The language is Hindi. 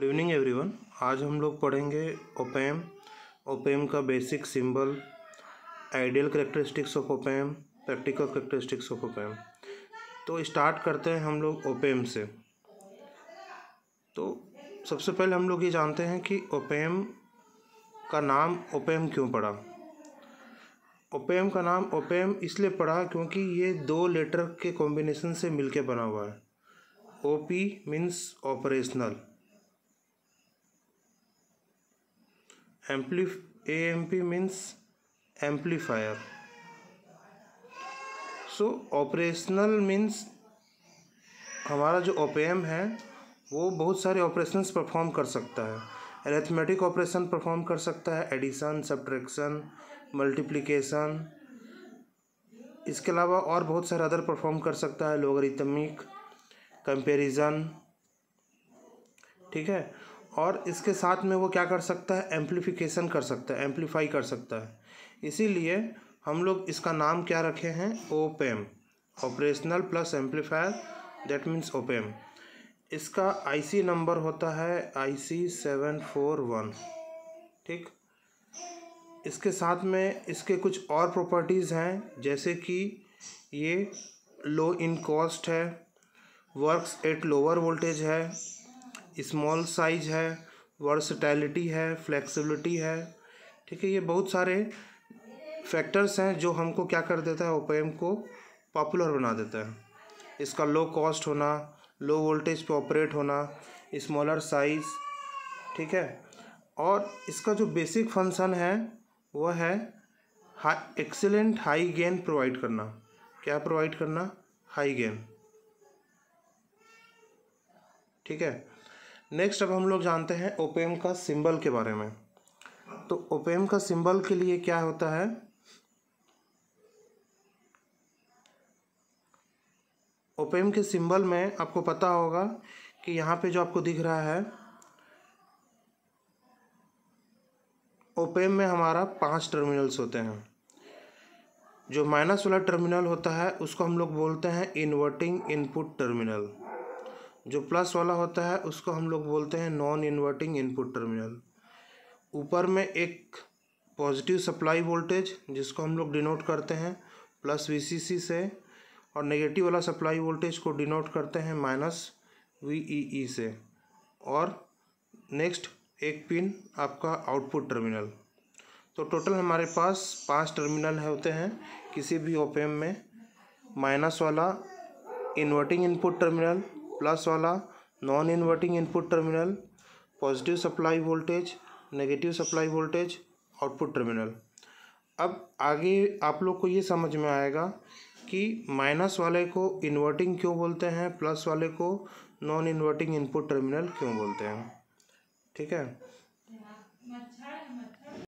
गुड इवनिंग एवरीवन आज हम लोग पढ़ेंगे ओपेम ओपेम का basic symbol ideal characteristics of op amp practical characteristics of op amp तो स्टार्ट करते हैं हम लोग ओपेम से तो सबसे पहले हम लोग ये जानते हैं कि ओपेम का नाम ओपेम क्यों पड़ा ओपेम का नाम ओपेम इसलिए पड़ा क्योंकि ये दो लेटर के कॉम्बिनेशन से मिलके बना हुआ है O P means operational ampli A M P means amplifier so operational means हमारा जो ओपेम है वो बहुत सारे ऑपरेशंस परफॉर्म कर सकता है एरेथमेटिक ऑपरेशन परफॉर्म कर सकता है एडिशन सब्ट्रैक्शन मल्टीप्लिकेशन इसके अलावा और बहुत सारे अदर परफॉर्म कर सकता है लोगरिथमिक कंपेरिजन ठीक है और इसके साथ में वो क्या कर सकता है एम्प्लीफिकेशन कर सकता है एम्प्लीफाई कर सकता है इसीलिए हम लोग इसका नाम क्या रखे हैं op amp operational plus amplifier that means op amp इसका आईसी नंबर होता है आईसी सेवन फोर वन ठीक इसके साथ में इसके कुछ और प्रॉपर्टीज़ हैं जैसे कि ये लो इन कॉस्ट है वर्क्स एट लोअर वोल्टेज है स्मॉल साइज है वर्सटैलिटी है फ्लेक्सिबिलिटी है ठीक है ये बहुत सारे फैक्टर्स हैं जो हमको क्या कर देता है ओपेम को पॉपुलर बना देता है इसका लो कॉस्ट होना लो वोल्टेज पे ऑपरेट होना स्मॉलर साइज ठीक है और इसका जो बेसिक फंक्शन है वह है हा एक्सेलेंट हाई गेन प्रोवाइड करना क्या प्रोवाइड करना हाई गेन ठीक है नेक्स्ट अब हम लोग जानते हैं ओपेम का सिंबल के बारे में तो ओपेम का सिंबल के लिए क्या होता है ओपेम के सिंबल में आपको पता होगा कि यहाँ पे जो आपको दिख रहा है ओपेम में हमारा पांच टर्मिनल्स होते हैं जो माइनस वाला टर्मिनल होता है उसको हम लोग बोलते हैं इन्वर्टिंग इनपुट टर्मिनल जो प्लस वाला होता है उसको हम लोग बोलते हैं नॉन इन्वर्टिंग इनपुट टर्मिनल ऊपर में एक पॉजिटिव सप्लाई वोल्टेज जिसको हम लोग डिनोट करते हैं प्लस वीसीसी से और नेगेटिव वाला सप्लाई वोल्टेज को डिनोट करते हैं माइनस वीईई से और नेक्स्ट एक पिन आपका आउटपुट टर्मिनल तो टोटल हमारे पास पांच टर्मिनल होते हैं किसी भी ओपेम में माइनस वाला इन्वर्टिंग इनपुट टर्मिनल प्लस वाला non inverting input terminal positive supply voltage negative supply voltage output terminal अब आगे आप लोग को ये समझ में आएगा कि माइनस वाले को इन्वर्टिंग क्यों बोलते हैं प्लस वाले को नॉन इन्वर्टिंग इनपुट टर्मिनल क्यों बोलते हैं ठीक है